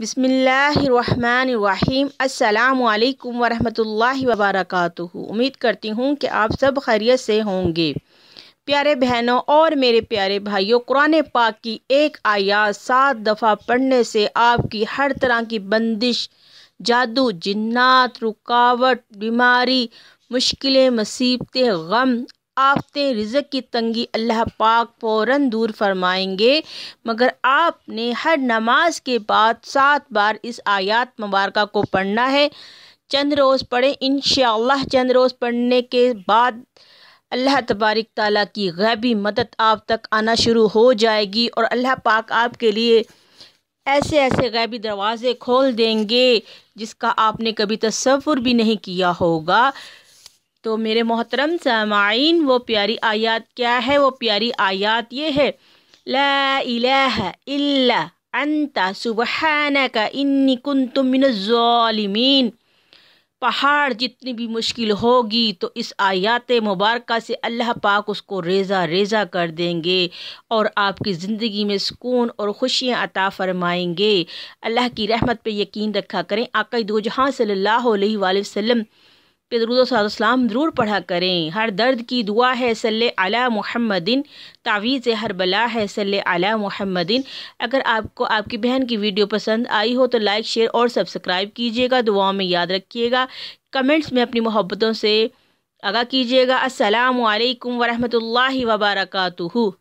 बिसमीम् अल्लाम वरहमतुल्लाहि वबरक उम्मीद करती हूँ कि आप सब खैरियत से होंगे प्यारे बहनों और मेरे प्यारे भाइयों कुरान पाक की एक आयात सात दफ़ा पढ़ने से आपकी हर तरह की बंदिश जादू जिन्नात रुकावट बीमारी मुश्किलें मुसीबतें गम आपसे रिज़क की तंगी अल्लाह पाक फ़ौर दूर फरमाएंगे मगर आपने हर नमाज के बाद सात बार इस आयात मुबारक को पढ़ना है चंद रोज़ पढ़ें इन चंद रोज़ पढ़ने के बाद अल्लाह तबारक ताला की गैबी मदद आप तक आना शुरू हो जाएगी और अल्लाह पाक आपके लिए ऐसे ऐसे गैबी दरवाज़े खोल देंगे जिसका आपने कभी तस्वुर भी नहीं किया होगा तो मेरे मोहतरम सामाइन वो प्यारी आयात क्या है वो प्यारी आयात ये है ला इलाहा इल्ला अंता सुबहानका इन्नी कुंतु मिनज़ालिमीन पहाड़ जितनी भी मुश्किल होगी तो इस आयात मुबारक से अल्लाह पाक उसको रेज़ा रेज़ा कर देंगे और आपकी ज़िंदगी में सुकून और खुशियाँ अता फ़रमाएंगे अल्लाह की रहमत पे यकीन रखा करें आकई दो जहाँ सल्ला वसम पे सलाम ज़रूर पढ़ा करें हर दर्द की दुआ है सल अला महमदिन तावीज़ हर बला है सल अला महमदिन अगर आपको आपकी बहन की वीडियो पसंद आई हो तो लाइक शेयर और सब्सक्राइब कीजिएगा दुआओं में याद रखिएगा कमेंट्स में अपनी मोहब्बतों से आगा कीजिएगा असलकम वरहमल वबरकू